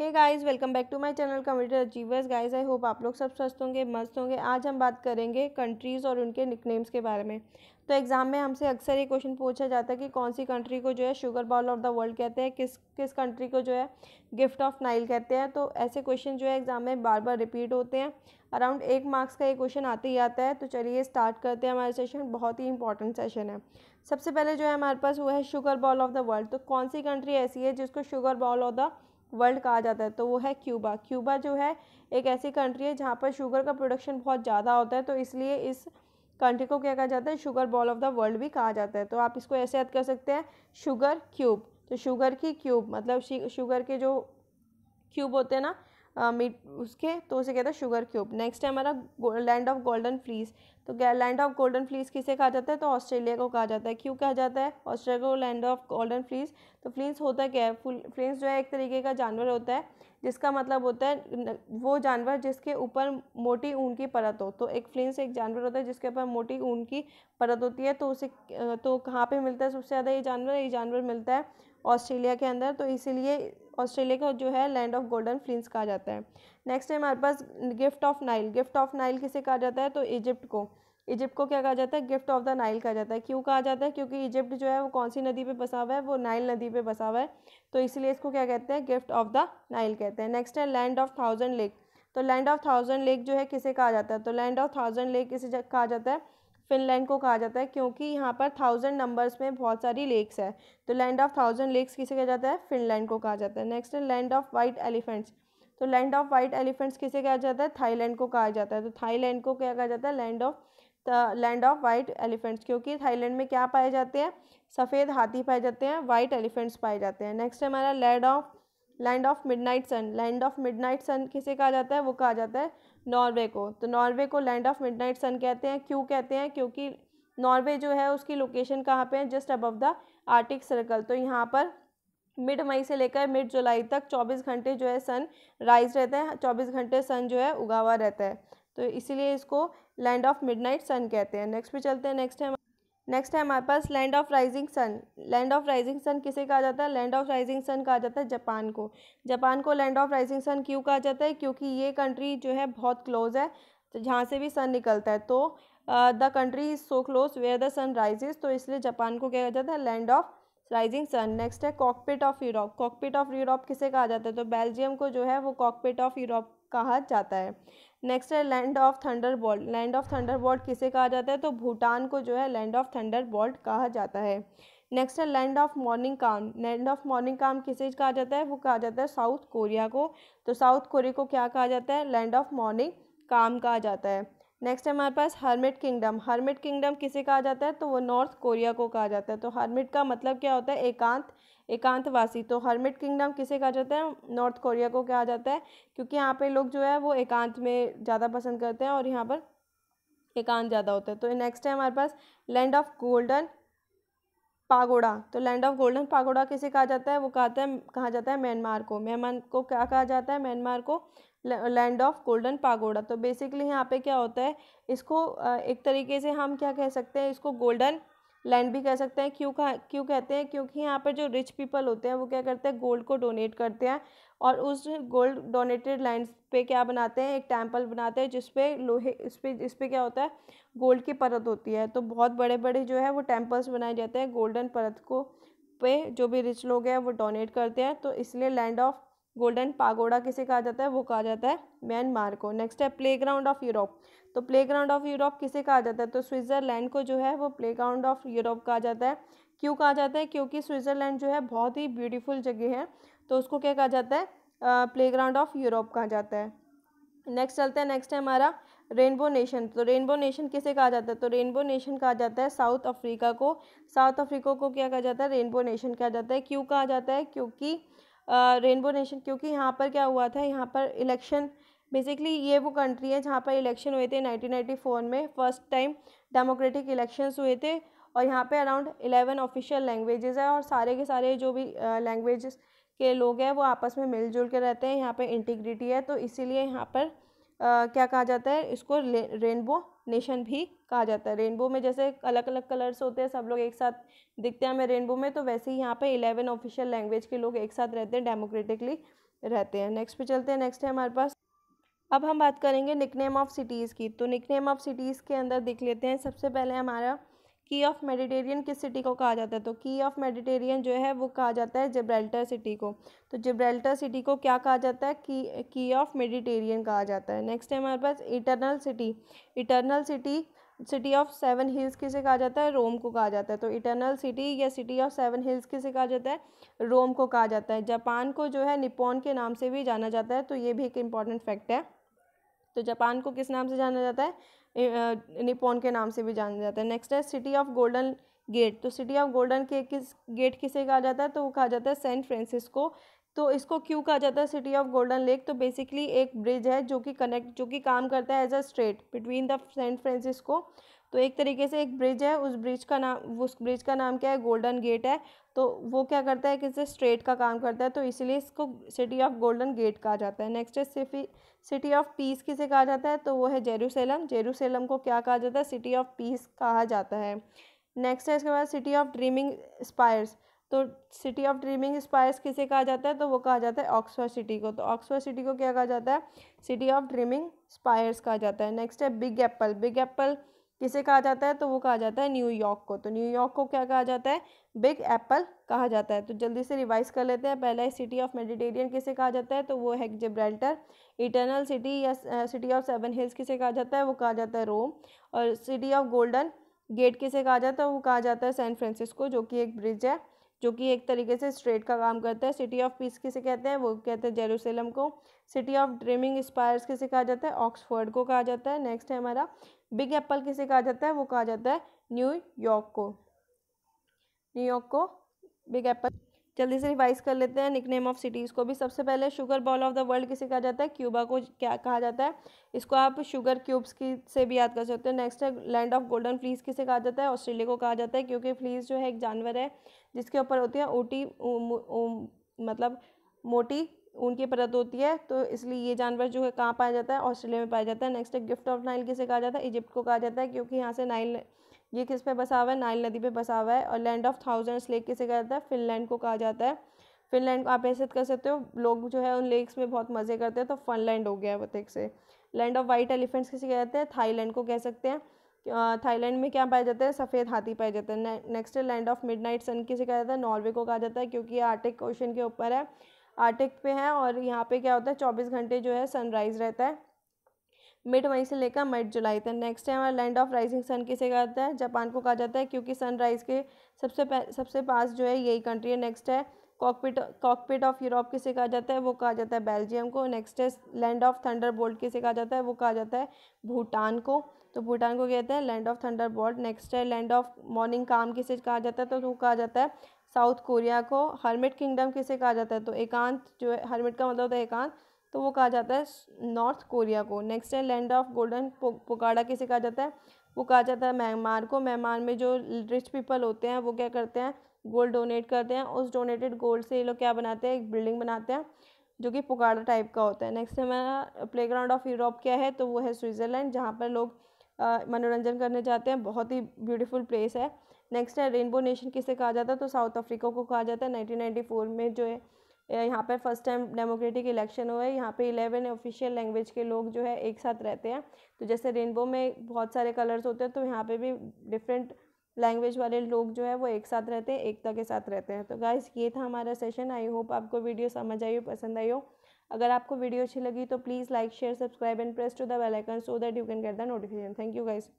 hey guys welcome back to my channel computer achievers guys I hope आप लोग सब स्वस्थ होंगे मस्त होंगे आज हम बात करेंगे कंट्रीज़ और उनके निकनेम्स के बारे में तो एग्ज़ाम में हमसे अक्सर ये क्वेश्चन पूछा जाता है कि कौन सी कंट्री को जो है sugar bowl of the world कहते हैं किस किस कंट्री को जो है गिफ्ट ऑफ नाइल कहते हैं तो ऐसे क्वेश्चन जो है एग्ज़ाम में बार बार रिपीट होते हैं अराउंड एक मार्क्स का ये क्वेश्चन आते ही आता है तो चलिए स्टार्ट करते हैं हमारा सेशन बहुत ही इंपॉर्टेंट सेशन है सबसे पहले जो है हमारे पास वो है sugar bowl of the world तो कौन सी कंट्री ऐसी है जिसको sugar bowl of the world कहा जाता है तो वो है क्यूबा क्यूबा जो है एक ऐसी कंट्री है जहाँ पर शुगर का प्रोडक्शन बहुत ज़्यादा होता है तो इसलिए इस कंट्री को क्या कहा जाता है sugar bowl of the world भी कहा जाता है तो आप इसको ऐसे याद कर सकते हैं शुगर क्यूब तो शुगर की क्यूब मतलब शुगर के जो क्यूब होते हैं ना मीट उसके तो उसे कहते हैं शुगर क्यूब नेक्स्ट है हमारा लैंड ऑफ गोल्डन फ्लीस तो लैंड ऑफ गोल्डन फ्लीस किसे कहा जाता है तो ऑस्ट्रेलिया को कहा जाता है क्यों कहा जाता है ऑस्ट्रेलिया को लैंड ऑफ गोल्डन फ्लीस तो फ्लीस होता क्या है फुल फ्लीस जो है एक तरीके का जानवर होता है जिसका मतलब होता है वो जानवर जिसके ऊपर मोटी ऊन की परत हो तो एक फ्लीस एक जानवर होता है जिसके ऊपर मोटी ऊन की परत होती है तो उसे तो कहाँ पर मिलता है सबसे ज़्यादा ये जानवर ये जानवर मिलता है ऑस्ट्रेलिया के अंदर तो इसीलिए ऑस्ट्रेलिया का जो है लैंड ऑफ गोल्डन फ्लिंस कहा जाता है नेक्स्ट है हमारे पास gift of Nile gift of Nile किसे कहा जाता है तो इजिप्ट को इजिप्ट को क्या कहा जाता है गिफ्ट ऑफ द नाइल कहा जाता है क्यों कहा जाता है क्योंकि इजिप्ट जो है वो कौन सी नदी पे बसा हुआ है वो नाइल नदी पे बसा हुआ है तो इसलिए इसको क्या कहते हैं गिफ्ट ऑफ द नाइल कहते हैं नेक्स्ट है लैंड ऑफ थाउजेंड लेक तो लैंड ऑफ थाउजेंड लेक जो है किसे कहा जाता है तो लैंड ऑफ थाउजेंड लेक किसे कहा जाता है फिनलैंड को कहा जाता है क्योंकि यहाँ पर थाउजेंड नंबर्स में बहुत सारी लेक्स है तो लैंड ऑफ थाउजेंड लेक्स किसे कहा जाता है फिनलैंड को कहा जाता है नेक्स्ट है लैंड ऑफ वाइट एलिफेंट्स तो लैंड ऑफ वाइट एलिफेंट्स किसे कहा जाता है थाईलैंड को कहा जाता है तो थाईलैंड को क्या कहा जाता है land of land of white elephants क्योंकि थाईलैंड में क्या पाए जाते हैं सफ़ेद हाथी पाए जाते हैं वाइट एलिफेंट्स पाए जाते हैं नेक्स्ट हमारा land of land of midnight sun land of midnight sun किसे कहा जाता है वो कहा जाता है नॉर्वे को तो नॉर्वे को लैंड ऑफ मिडनाइट सन कहते हैं क्यों कहते हैं क्योंकि नॉर्वे जो है उसकी लोकेशन कहाँ पे है just above the arctic circle तो यहाँ पर मिड मई से लेकर मिड जुलाई तक 24 घंटे जो है सन राइज रहता है 24 घंटे सन जो है उगा हुआ रहता है तो इसीलिए इसको लैंड ऑफ मिडनाइट सन कहते हैं नेक्स्ट पे चलते हैं नेक्स्ट है नेक्स्ट है हमारे पास land of rising sun land of rising sun किसे कहा जाता है लैंड ऑफ राइजिंग सन कहा जाता है जापान को जापान को लैंड ऑफ राइजिंग सन क्यों कहा जाता है क्योंकि ये कंट्री जो है बहुत क्लोज है तो जहाँ से भी सन निकलता है तो the country is so close where the sun rises तो इसलिए जापान को क्या कहा जाता है land of rising sun next है cockpit of Europe cockpit of Europe किसे कहा जाता है तो बेल्जियम को जो है वो कॉकपिट ऑफ यूरोप कहा जाता है नेक्स्ट है land of thunderbolt land of thunderbolt किसे कहा जाता है तो भूटान को जो है लैंड ऑफ थंडर बोल्ट कहा जाता है नेक्स्ट है land of morning calm land of morning calm किसे कहा जाता है वो कहा जाता है साउथ कोरिया को तो साउथ कोरिया को क्या कहा जाता है लैंड ऑफ मॉर्निंग काम कहा जाता है नेक्स्ट है हमारे पास हर्मिट किंगडम हर्मिट किंगडम किसे कहा जाता है तो वो नॉर्थ कोरिया को कहा जाता है तो हर्मिट का मतलब क्या होता है एकांत एकांतवासी तो हर्मिट किंगडम किसे कहा जाता है नॉर्थ कोरिया को कहा जाता है क्योंकि यहाँ पे लोग जो है वो एकांत में ज़्यादा पसंद करते हैं और यहाँ पर एकांत ज़्यादा होता है तो नेक्स्ट है हमारे पास लैंड ऑफ गोल्डन पागोड़ा तो लैंड ऑफ गोल्डन पागोड़ा किसे कहा जाता है वो कहाता है कहा जाता है म्यांमार को म्यांमार को क्या कहा जाता है म्यांमार को लैंड ऑफ गोल्डन पागोड़ा तो बेसिकली यहाँ पे क्या होता है इसको एक तरीके से हम क्या कह सकते हैं इसको गोल्डन लैंड भी कह सकते हैं क्यों क्यों कहते हैं क्योंकि यहाँ पर जो रिच पीपल होते हैं वो क्या करते हैं गोल्ड को डोनेट करते हैं और उस गोल्ड डोनेटेड लैंड पे क्या बनाते हैं एक टेम्पल बनाते हैं जिसपे लोहे इस पर इस पर क्या होता है गोल्ड की परत होती है तो बहुत बड़े बड़े जो है वो टेम्पल्स बनाए जाते हैं गोल्डन परत को पे जो भी रिच लोग हैं वो डोनेट करते हैं तो इसलिए लैंड ऑफ गोल्डन पागोड़ा किसे कहा जाता है वो कहा जाता है म्यांमार को नेक्स्ट है प्लेग्राउंड ऑफ यूरोप तो प्लेग्राउंड ऑफ यूरोप किसे कहा जाता है तो स्विट्ज़रलैंड को जो है वो प्लेग्राउंड ऑफ यूरोप कहा जाता है क्यों कहा जाता है क्योंकि स्विट्ज़रलैंड जो है बहुत ही ब्यूटीफुल जगह है तो उसको क्या कहा जाता है ग्राउंड ऑफ यूरोप कहा जाता है नेक्स्ट चलते हैं नेक्स्ट है हमारा रेनबो नेशन तो रेनबो नेशन किसे कहा जाता है तो रेनबो नेशन कहा जाता है साउथ अफ्रीका को साउथ अफ्रीका को क्या कहा जाता है रेनबो नेशन कहा जाता है क्यों कहा जाता है क्योंकि रेनबो नेशन क्योंकि यहाँ पर क्या हुआ था यहाँ पर इलेक्शन बेसिकली ये वो कंट्री है जहाँ पर इलेक्शन हुए थे 1994 में फर्स्ट टाइम डेमोक्रेटिक इलेक्शंस हुए थे और यहाँ पे अराउंड 11 ऑफिशियल लैंग्वेजेस है और सारे के सारे जो भी लैंग्वेजेस के लोग हैं वो आपस में मिलजुल के रहते हैं यहाँ पे इंटीग्रिटी है तो इसीलिए यहाँ पर आ, क्या कहा जाता है इसको रेनबो नेशन भी कहा जाता है रेनबो में जैसे अलग अलग कलर्स होते हैं सब लोग एक साथ दिखते हैं हमें रेनबो में तो वैसे ही यहाँ पे इलेवन ऑफिशियल लैंग्वेज के लोग एक साथ रहते हैं डेमोक्रेटिकली रहते हैं नेक्स्ट पे चलते हैं नेक्स्ट है हमारे पास अब हम बात करेंगे निकनेम ऑफ़ सिटीज़ की तो निकनेम ऑफ़ सिटीज़ के अंदर देख लेते हैं सबसे पहले हमारा की ऑफ मेडिटेरियन किस सिटी को कहा जाता है तो की ऑफ मेडिटेरियन जो है वो कहा जाता है जिब्रेल्टर सिटी को तो जिब्रेल्टर सिटी को क्या कहा जाता है की की ऑफ मेडिटेरियन कहा जाता है नेक्स्ट है हमारे पास eternal city eternal city city of seven hills किसे कहा जाता है रोम को कहा जाता है तो इटरनल सिटी या सिटी ऑफ सेवन हिल्स किसे कहा जाता है रोम को कहा जाता है जापान को जो है निपोन के नाम से भी जाना जाता है तो ये भी एक इम्पॉर्टेंट फैक्ट है तो जापान को किस नाम से जाना जाता है निपोन के नाम से भी जाना जाता है नेक्स्ट है सिटी ऑफ गोल्डन गेट तो सिटी ऑफ गोल्डन के किस गेट किसे कहा जाता है तो वो कहा जाता है सैन फ्रांसिस्को तो इसको क्यों कहा जाता है सिटी ऑफ गोल्डन लेक तो बेसिकली एक ब्रिज है जो कि कनेक्ट जो कि काम करता है as a strait between the San Francisco तो एक तरीके से एक ब्रिज है उस ब्रिज का नाम उस ब्रिज का नाम क्या है गोल्डन गेट है तो वो क्या करता है किसे स्ट्रेट का काम करता है तो इसीलिए इसको सिटी ऑफ गोल्डन गेट कहा जाता है नेक्स्ट है सिफी सिटी ऑफ पीस किसे कहा जाता है तो वो है जेरूसलम जेरूसलम को क्या कहा जाता है सिटी ऑफ पीस कहा जाता है नेक्स्ट है इसके बाद सिटी ऑफ ड्रीमिंग स्पायर्स तो सिटी ऑफ ड्रीमिंग स्पायर्स किसे कहा जाता है तो वो कहा जाता है ऑक्सफर्ड सिटी को तो ऑक्सफर्ड सिटी को क्या कहा जाता है सिटी ऑफ ड्रीमिंग स्पायर्स कहा जाता है नेक्स्ट है बिग एप्पल बिग एप्पल किसे कहा जाता है तो वो कहा जाता है न्यूयॉर्क को तो न्यूयॉर्क को क्या कहा जाता है बिग एप्पल कहा जाता है तो जल्दी से रिवाइज कर लेते हैं पहला है सिटी ऑफ मेडिटेरियन किसे कहा जाता है तो वो है जिब्राल्टर इटर्नल सिटी या सिटी ऑफ सेवन हिल्स किसे कहा जाता है वो कहा जाता है रोम और सिटी ऑफ गोल्डन गेट किसे कहा जाता है वो कहा जाता है सैन फ्रांसिस्को जो कि एक ब्रिज है जो कि एक तरीके से स्ट्रेट का काम करता है सिटी ऑफ पीस किसे कहते हैं वो कहते हैं जेरूसलम को सिटी ऑफ ड्रीमिंग स्पायर्स किसे कहा जाता है ऑक्सफोर्ड को कहा जाता है नेक्स्ट है हमारा बिग एप्पल किसे कहा जाता है वो कहा जाता है न्यूयॉर्क को न्यूयॉर्क को बिग एप्पल जल्दी से रिवाइज कर लेते हैं निकनेम ऑफ सिटीज़ को भी सबसे पहले sugar bowl of the world किसे कहा जाता है क्यूबा को क्या कहा जाता है इसको आप शुगर क्यूब्स की से भी याद कर सकते हैं नेक्स्ट है लैंड ऑफ गोल्डन फ्लीस किसे कहा जाता है ऑस्ट्रेलिया को कहा जाता है क्योंकि फ्लीस जो है एक जानवर है जिसके ऊपर होती है ऊटी मतलब मोटी ऊन की परत होती है तो इसलिए ये जानवर जो है कहाँ पाया जाता है ऑस्ट्रेलिया में पाया जाता है नेक्स्ट गिफ्ट ऑफ नाइल किसे कहा जाता है इजिप्ट को कहा जाता है क्योंकि यहाँ से नाइल ये किस पे बसा हुआ है नाइल नदी पे बसा हुआ है और लैंड ऑफ थाउजेंड्स लेक किसे कहा जाता है फिनलैंड को कहा जाता है फिनलैंड को आप ऐसे कर सकते हो लोग जो है उन लेक्स में बहुत मज़े करते हैं तो फनलैंड हो गया है वो से लैंड ऑफ वाइट एलिफेंट्स किसे कहा जाता है थाईलैंड को कह सकते हैं थाईलैंड में क्या पाया जाता है सफ़ेद हाथी पाए जाते हैं next land of midnight sun किसे कहा जाता है नॉर्वे को कहा जाता है क्योंकि ये आर्टिक ओशन के ऊपर है आर्टिक पे हैं और यहाँ पे क्या होता है चौबीस घंटे जो है सनराइज़ रहता है मिड मई से लेकर मिड जुलाई तक नेक्स्ट है हमारा लैंड ऑफ राइजिंग सन किसे कहा जाता है जापान को कहा जाता है क्योंकि सनराइज़ के सबसे सबसे पास जो है यही कंट्री है नेक्स्ट है कॉकपिट कॉकपिट ऑफ यूरोप किसे कहा जाता है वो कहा जाता है बेल्जियम को नेक्स्ट है लैंड ऑफ थंडर बोल्ट किसे कहा जाता है वो कहा जाता है भूटान को तो भूटान को कहते हैं land of thunderbolt next है लैंड ऑफ मॉर्निंग काम किसे कहा जाता है तो वो कहा जाता है साउथ कोरिया को हर्मिट किंगडम किसे कहा जाता है तो एकांत जो है हर्मिट का मतलब होता है एकांत तो वो कहा जाता है नॉर्थ कोरिया को नेक्स्ट है लैंड ऑफ गोल्डन पोकाड़ा किसे कहा जाता है वो कहा जाता है म्यांमार को म्यांमार में जो रिच पीपल होते हैं वो क्या करते हैं गोल्ड डोनेट करते हैं उस डोनेटेड गोल्ड से ये लोग क्या बनाते हैं एक बिल्डिंग बनाते हैं जो कि पुकाड़ा टाइप का होता है नेक्स्ट हमारा प्ले ग्राउंड ऑफ यूरोप क्या है तो वो है स्विट्ज़रलैंड जहाँ पर लोग मनोरंजन करने जाते हैं बहुत ही ब्यूटीफुल प्लेस है नेक्स्ट है रेनबो नेशन किसे कहा जाता है तो साउथ अफ्रीका को कहा जाता है फोर में जो है यहाँ पर फर्स्ट टाइम डेमोक्रेटिक इलेक्शन हुआ है यहाँ पे इलेवन ऑफिशियल लैंग्वेज के लोग जो है एक साथ रहते हैं तो जैसे रेनबो में बहुत सारे कलर्स होते हैं तो यहाँ पे भी डिफरेंट लैंग्वेज वाले लोग जो है वो एक साथ रहते हैं एकता के साथ रहते हैं तो गाइस ये था हमारा सेशन आई होप आपको वीडियो समझ आई हो पसंद आई हो अगर आपको वीडियो अच्छी लगी तो please like share subscribe and press to the bell icon so that you can get the notification thank you guys